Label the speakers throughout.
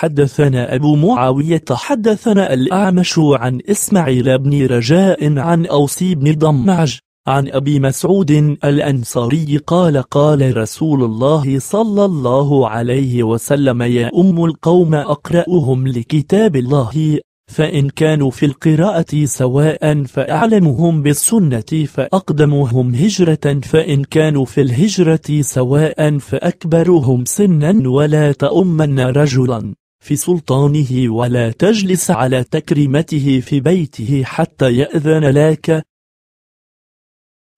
Speaker 1: حدثنا أبو معاوية حدثنا الأعمش عن إسماعيل بن رجاء عن أوسي بن ضمعج عن أبي مسعود الأنصاري قال قال رسول الله صلى الله عليه وسلم يا أم القوم أقرأهم لكتاب الله فإن كانوا في القراءة سواء فأعلمهم بالسنة فأقدمهم هجرة فإن كانوا في الهجرة سواء فأكبرهم سنا ولا تؤمن رجلا في سلطانه ولا تجلس على تكريمته في بيته حتى يأذن لك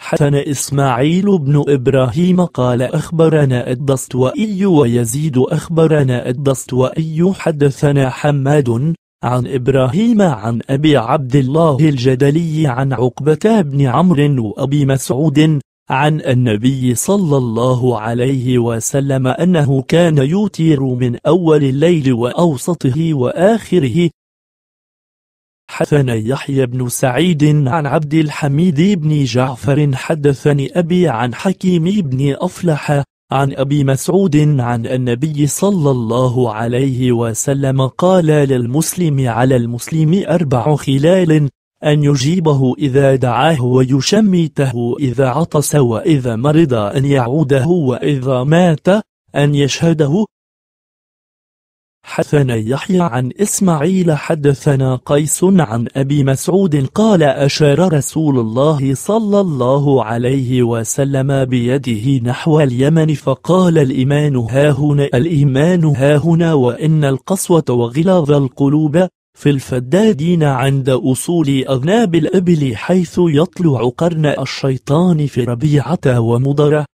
Speaker 1: حسن إسماعيل بن إبراهيم قال أخبرنا الدستوائي ويزيد أخبرنا الدستوائي حدثنا حماد عن إبراهيم عن أبي عبد الله الجدلي عن عقبة بن عمرو وأبي مسعود عن النبي صلى الله عليه وسلم أنه كان يوتر من أول الليل وأوسطه وآخره حدثنا يحيى بن سعيد عن عبد الحميد بن جعفر حدثني أبي عن حكيم بن أفلح عن أبي مسعود عن النبي صلى الله عليه وسلم قال للمسلم على المسلم أربع خلال أن يجيبه إذا دعاه ويشمته إذا عطس وإذا مرض أن يعوده وإذا مات أن يشهده حدثنا يحيى عن إسماعيل حدثنا قيس عن أبي مسعود قال أشار رسول الله صلى الله عليه وسلم بيده نحو اليمن فقال الإيمان هاهنا الإيمان هاهنا وإن القسوة وغلاظ القلوب في الفدادين عند أصول أذناب الأبل حيث يطلع قرن الشيطان في ربيعة ومضرة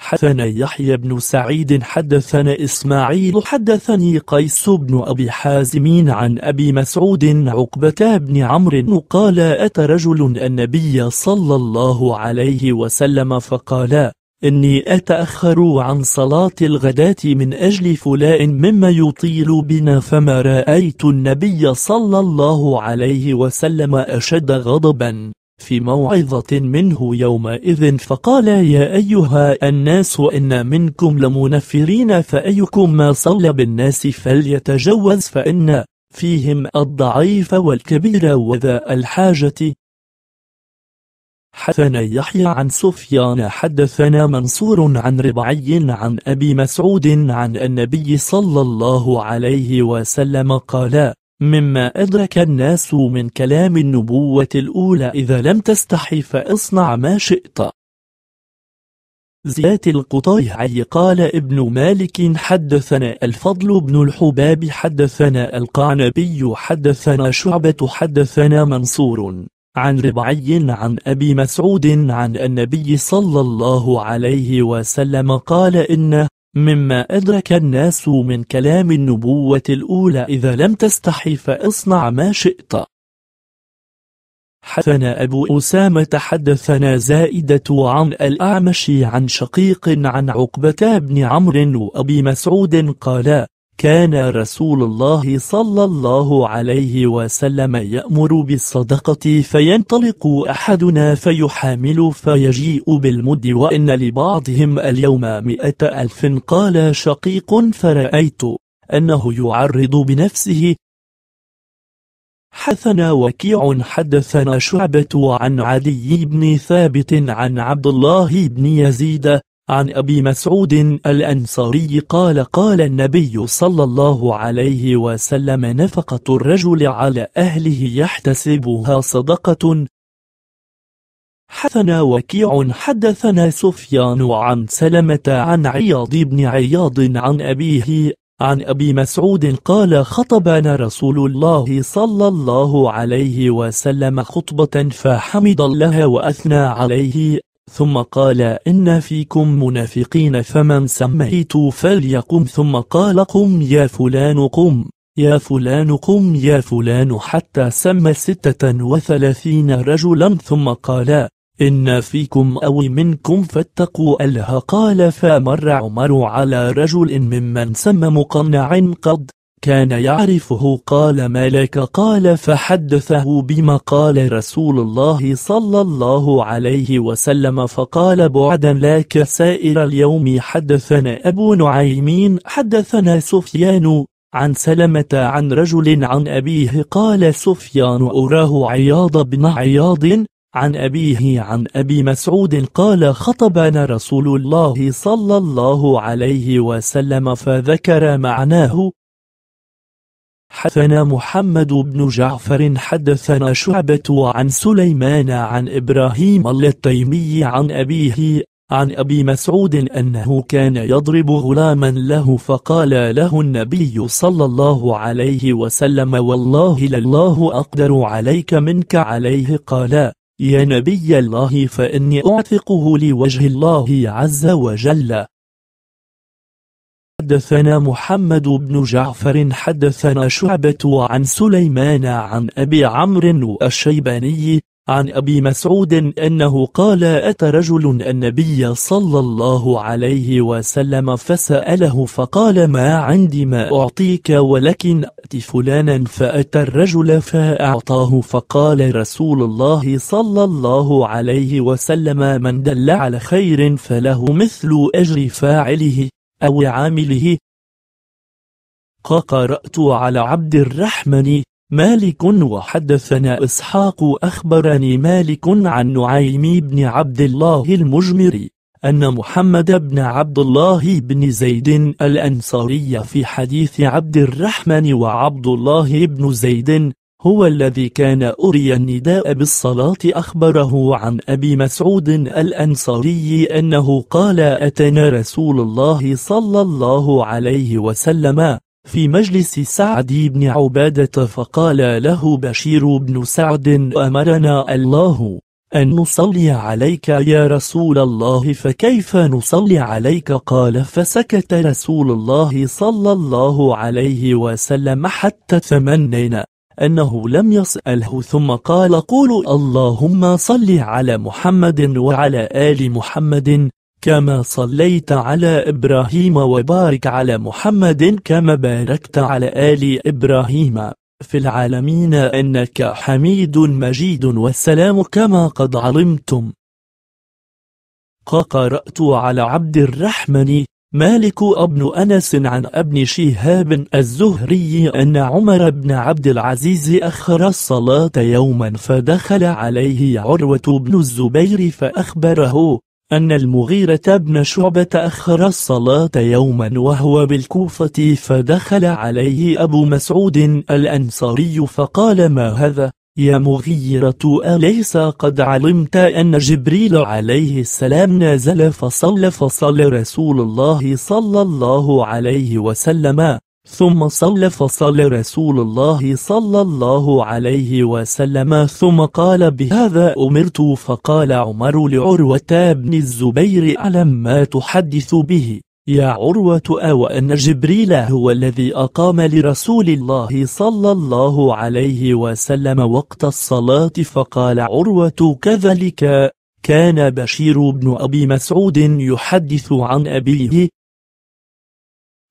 Speaker 1: حدثنا يحيى بن سعيد حدثنا إسماعيل حدثني قيس بن أبي حازم عن أبي مسعود عقبة بن عمرو قال أتى رجل النبي صلى الله عليه وسلم فقال إني أتأخر عن صلاة الغداة من أجل فلاء مما يطيل بنا فما رأيت النبي صلى الله عليه وسلم أشد غضبا في موعظة منه يومئذ فقال يا أيها الناس إن منكم لمنفرين فأيكم ما صلى بالناس فليتجوز فإن فيهم الضعيف والكبير وذا الحاجة حدثنا يحيى عن سفيان حدثنا منصور عن ربعي عن أبي مسعود عن النبي صلى الله عليه وسلم قال مما أدرك الناس من كلام النبوة الأولى إذا لم تستحي فاصنع ما شئت زيات القطيعي قال ابن مالك حدثنا الفضل بن الحباب حدثنا القعنبي حدثنا شعبة حدثنا منصور عن ربعي عن أبي مسعود عن النبي صلى الله عليه وسلم قال إن مما أدرك الناس من كلام النبوة الأولى إذا لم تستحي فاصنع ما شئت حدثنا أبو أسامة حدثنا زائدة عن الأعمش عن شقيق عن عقبة بن عمرو وأبي مسعود قالا كان رسول الله صلى الله عليه وسلم يأمر بالصدقة فينطلق أحدنا فيحامل فيجيء بالمد وإن لبعضهم اليوم مئة ألف قال شقيق فرأيت أنه يعرض بنفسه حثنا وكيع حدثنا شعبة عن عدي بن ثابت عن عبد الله بن يزيد عن أبي مسعود الأنصاري قال قال النبي صلى الله عليه وسلم نفقة الرجل على أهله يحتسبها صدقة حثنا وكيع حدثنا سفيان عن سلمة عن عياض بن عياض عن أبيه عن أبي مسعود قال خطبنا رسول الله صلى الله عليه وسلم خطبة فحمد الله وأثنى عليه ثم قال إن فيكم منافقين فمن سميت فليقم ثم قال قم يا فلان قم يا فلان قم يا فلان حتى سمى ستة وثلاثين رجلا ثم قال إن فيكم أو منكم فاتقوا أله قال فمر عمر على رجل ممن سمى مقنع قد كان يعرفه قال لك قال فحدثه بما قال رسول الله صلى الله عليه وسلم فقال بعدا لا كسائر اليوم حدثنا أبو نعيمين حدثنا سفيان عن سلمة عن رجل عن أبيه قال سفيان أراه عياض بن عياض عن أبيه عن أبي مسعود قال خطبنا رسول الله صلى الله عليه وسلم فذكر معناه حدثنا محمد بن جعفر حدثنا شعبة عن سليمان عن إبراهيم التيمي عن أبيه عن أبي مسعود أنه كان يضرب غلاما له فقال له النبي صلى الله عليه وسلم والله لله أقدر عليك منك عليه قال يا نبي الله فإني أعتقه لوجه الله عز وجل حدثنا محمد بن جعفر حدثنا شعبة عن سليمان عن أبي عمرو الشيباني عن أبي مسعود أنه قال أتى رجل النبي صلى الله عليه وسلم فسأله فقال ما عندي ما أعطيك ولكن أت فلانا فأتى الرجل فأعطاه فقال رسول الله صلى الله عليه وسلم من دل على خير فله مثل أجر فاعله أو عامله قرأت على عبد الرحمن مالك وحدثنا إسحاق أخبرني مالك عن نعيم بن عبد الله المجمري أن محمد بن عبد الله بن زيد الأنصاري في حديث عبد الرحمن وعبد الله بن زيد هو الذي كان أري النداء بالصلاة أخبره عن أبي مسعود الأنصاري أنه قال أتنا رسول الله صلى الله عليه وسلم في مجلس سعد بن عبادة فقال له بشير بن سعد أمرنا الله أن نصلي عليك يا رسول الله فكيف نصلي عليك قال فسكت رسول الله صلى الله عليه وسلم حتى ثمنينا أنه لم يسأله ثم قال قولوا اللهم صل على محمد وعلى آل محمد كما صليت على إبراهيم وبارك على محمد كما باركت على آل إبراهيم في العالمين إنك حميد مجيد والسلام كما قد علمتم قرأت على عبد الرحمن مالك ابن أنس عن ابن شهاب الزهري أن عمر بن عبد العزيز أخر الصلاة يوما فدخل عليه عروة بن الزبير فأخبره أن المغيرة بن شعبة أخر الصلاة يوما وهو بالكوفة فدخل عليه أبو مسعود الأنصاري فقال ما هذا يا مغيرة أليس قد علمت أن جبريل عليه السلام نازل فصلى فصلى رسول الله صلى الله عليه وسلم ثم صلى فصلى رسول الله صلى الله عليه وسلم ثم قال بهذا أمرت فقال عمر لعروة بن الزبير ألم ما تحدث به يا عروة أو أن جبريل هو الذي أقام لرسول الله صلى الله عليه وسلم وقت الصلاة فقال عروة كذلك كان بشير بن أبي مسعود يحدث عن أبيه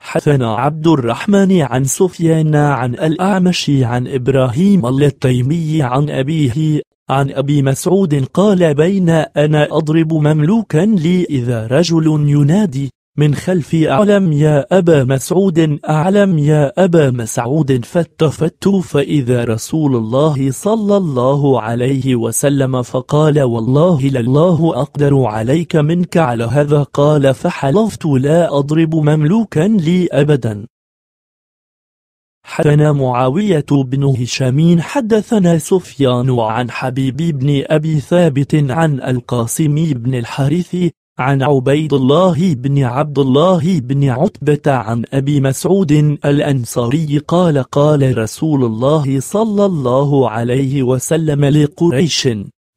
Speaker 1: حثنا عبد الرحمن عن سفيان عن الأعمش عن إبراهيم التيمي عن أبيه عن أبي مسعود قال بين أنا أضرب مملوكا لي إذا رجل ينادي من خلفي أعلم يا أبا مسعود أعلم يا أبا مسعود فاتفت فإذا رسول الله صلى الله عليه وسلم فقال والله لله أقدر عليك منك على هذا قال فحلفت لا أضرب مملوكا لي أبدا حدثنا معاوية بن هشام حدثنا سفيان عن حبيب بن أبي ثابت عن القاسم بن الحارث عن عبيد الله بن عبد الله بن عتبة عن أبي مسعود الأنصاري قال قال رسول الله صلى الله عليه وسلم لقريش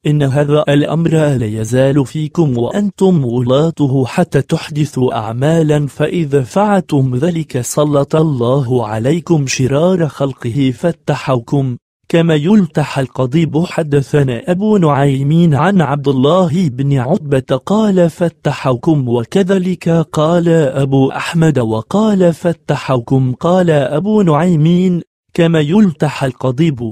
Speaker 1: إن هذا الأمر لا يزال فيكم وأنتم ولاته حتى تحدثوا أعمالا فإذا فعلتم ذلك سلط الله عليكم شرار خلقه فاتحوكم كما يلتح القضيب حدثنا أبو نعيمين عن عبد الله بن عتبة قال فتحكم وكذلك قال أبو أحمد وقال فتحكم قال أبو نعيمين كما يلتح القضيب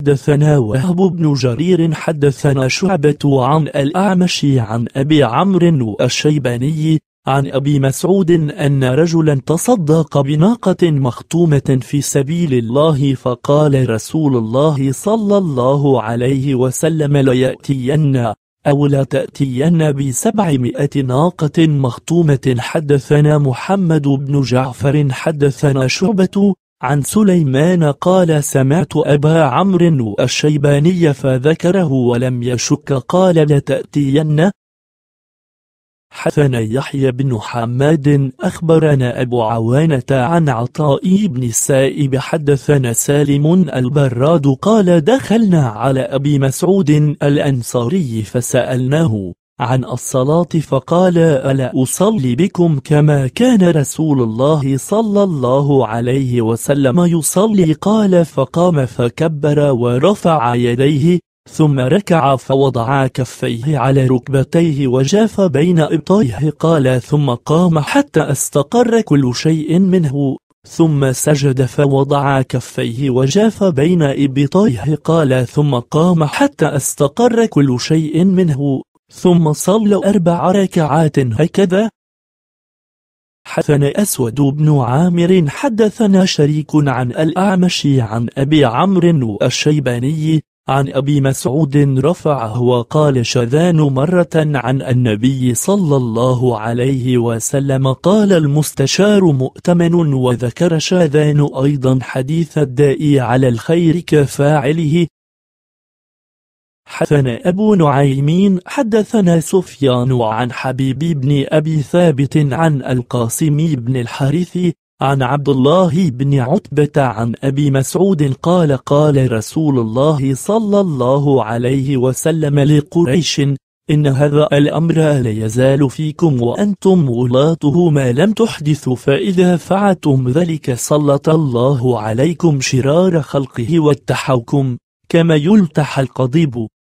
Speaker 1: حدثنا وهب بن جرير حدثنا شعبة عن الأعمش عن أبي عمرو الشيباني عن أبي مسعود أن رجلا تصدق بناقة مختومة في سبيل الله فقال رسول الله صلى الله عليه وسلم ليأتين أو لا تأتين بسبعمائة ناقة مختومة حدثنا محمد بن جعفر حدثنا شعبة عن سليمان قال سمعت أبا عمرو الشيباني فذكره ولم يشك قال لتأتين حدثنا يحيى بن حماد أخبرنا أبو عوانة عن عطاء بن السائب حدثنا سالم البراد قال دخلنا على أبي مسعود الأنصاري فسألناه عن الصلاة فقال ألا أصلي بكم كما كان رسول الله صلى الله عليه وسلم يصلي قال فقام فكبر ورفع يديه ثم ركع فوضع كفيه على ركبتيه وجاف بين إبطيه قال ثم قام حتى استقر كل شيء منه ثم سجد فوضع كفيه وجاف بين إبطيه قال ثم قام حتى استقر كل شيء منه ثم صلى أربع ركعات هكذا حدثنا أسود بن عامر حدثنا شريك عن الأعمش عن أبي عمرو الشيباني عن أبي مسعود رفعه وقال شذان مرة عن النبي صلى الله عليه وسلم قال المستشار مؤتمن وذكر شذان أيضا حديث الداء على الخير كفاعله حدثنا أبو نعيمين حدثنا سفيان عن حبيب بن أبي ثابت عن القاسم بن الحارث عن عبد الله بن عتبة عن أبي مسعود قال قال رسول الله صلى الله عليه وسلم لقريش إن هذا الأمر لا يزال فيكم وأنتم ولاته ما لم تحدثوا فإذا فعلتم ذلك سلط الله عليكم شرار خلقه والتحوكم كما يلتح القضيب